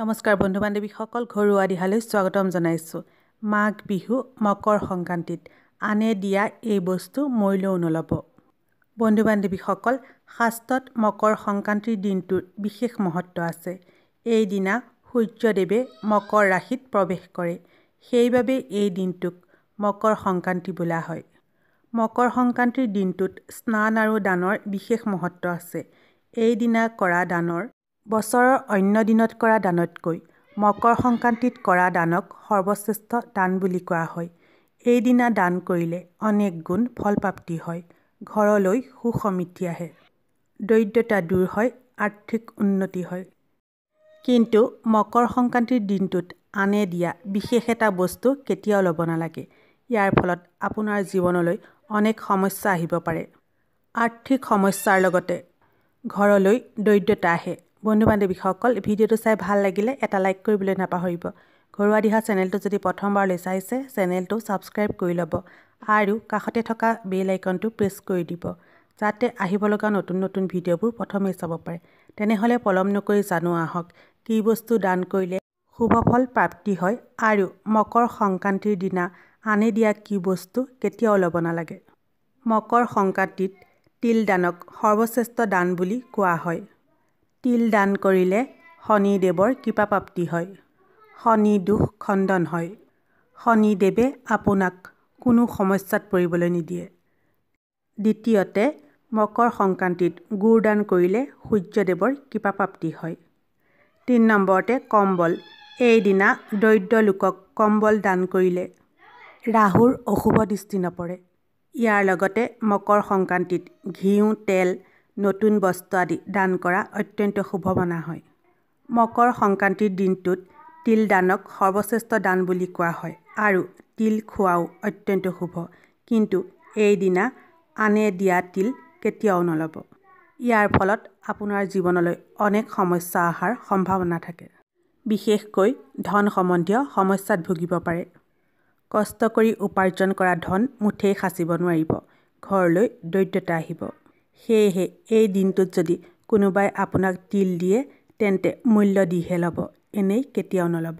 নমস্কাৰ বন্ধু বান্ধৱীসকল ঘৰুৱা দিহালৈ স্বাগতম জনাইছোঁ মাঘ বিহু মকৰ সংক্ৰান্তিত আনে দিয়া এই বস্তু মৰিলেও নল'ব বন্ধু বান্ধৱীসকল শাস্ত্ৰত মকৰ সংক্ৰান্তিৰ দিনটোৰ বিশেষ মহত্ব আছে এইদিনা সূৰ্যদেৱে মকৰ ৰাশিত প্ৰৱেশ কৰে সেইবাবে এই দিনটোক মকৰ সংক্ৰান্তি বোলা হয় মকৰ সংক্ৰান্তিৰ দিনটোত স্নান আৰু দানৰ বিশেষ মহত্ব আছে এইদিনা কৰা দানৰ বছৰৰ অন্য দিনত কৰা দানতকৈ মকৰ সংক্ৰান্তিত কৰা দানক সৰ্বশ্ৰেষ্ঠ দান বুলি কোৱা হয় এইদিনা দান কৰিলে অনেক গুণ ফলপ্ৰাপ্তি হয় ঘৰলৈ সু সমৃদ্ধি আহে দৰিদ্ৰতা দূৰ হয় আৰ্থিক উন্নতি হয় কিন্তু মকৰ সংক্ৰান্তিৰ দিনটোত আনে দিয়া বিশেষ এটা বস্তু কেতিয়াও ল'ব নালাগে ইয়াৰ ফলত আপোনাৰ জীৱনলৈ অনেক সমস্যা আহিব পাৰে আৰ্থিক সমস্যাৰ লগতে ঘৰলৈ দৰিদ্ৰতা আহে বন্ধু বান্ধৱীসকল ভিডিঅ'টো চাই ভাল লাগিলে এটা লাইক কৰিবলৈ নাপাহৰিব ঘৰুৱা দিহা চেনেলটো যদি প্ৰথমবাৰলৈ চাইছে চেনেলটো ছাবস্ক্ৰাইব কৰি ল'ব আৰু কাষতে থকা বেল আইকনটো প্ৰেছ কৰি দিব যাতে আহিব লগা নতুন নতুন ভিডিঅ'বোৰ প্ৰথমেই চাব পাৰে তেনেহ'লে পলম নকৰি জানো আহক কি বস্তু দান কৰিলে শুভফল প্ৰাপ্তি হয় আৰু মকৰ সংক্ৰান্তিৰ দিনা আনে দিয়া কি বস্তু কেতিয়াও ল'ব নালাগে মকৰ সংক্ৰান্তিত তিল দানক সৰ্বশ্ৰেষ্ঠ দান বুলি কোৱা হয় তিল দান কৰিলে শনিদেৱৰ কৃপাপ্ৰাপ্তি হয় শনি দুখ খণ্ডন হয় শনিদেৱে আপোনাক কোনো সমস্যাত পৰিবলৈ নিদিয়ে দ্বিতীয়তে মকৰ সংক্ৰান্তিত গুৰ দান কৰিলে সূৰ্যদেৱৰ কৃপাপ্ৰাপ্তি হয় তিনি নম্বৰতে কম্বল এইদিনা দৰিদ্ৰ লোকক কম্বল দান কৰিলে ৰাহুৰ অশুভ দৃষ্টি নপৰে ইয়াৰ লগতে মকৰ সংক্ৰান্তিত ঘিউ তেল নতুন বস্তু আদি দান কৰা অত্যন্ত শুভ মনা হয় মকৰ সংক্ৰান্তিৰ দিনটোত তিল দানক সৰ্বশ্ৰেষ্ঠ দান বুলি কোৱা হয় আৰু তিল খোৱাও অত্যন্ত শুভ কিন্তু এইদিনা আনে দিয়া তিল কেতিয়াও নল'ব ইয়াৰ ফলত আপোনাৰ জীৱনলৈ অনেক সমস্যা অহাৰ সম্ভাৱনা থাকে বিশেষকৈ ধন সম্বন্ধীয় সমস্যাত ভুগিব পাৰে কষ্ট কৰি উপাৰ্জন কৰা ধন মুঠেই সাঁচিব নোৱাৰিব ঘৰলৈ দৰিদ্ৰতা আহিব সেয়েহে এই দিনটোত যদি কোনোবাই আপোনাক তিল দিয়ে তেন্তে মূল্য দিহে ল'ব এনেই কেতিয়াও নল'ব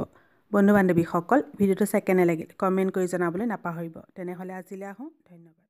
বন্ধু বান্ধৱীসকল ভিডিঅ'টো চাই কেনে লাগিল কমেণ্ট কৰি জনাবলৈ নাপাহৰিব তেনেহ'লে আজিলৈ আহোঁ ধন্যবাদ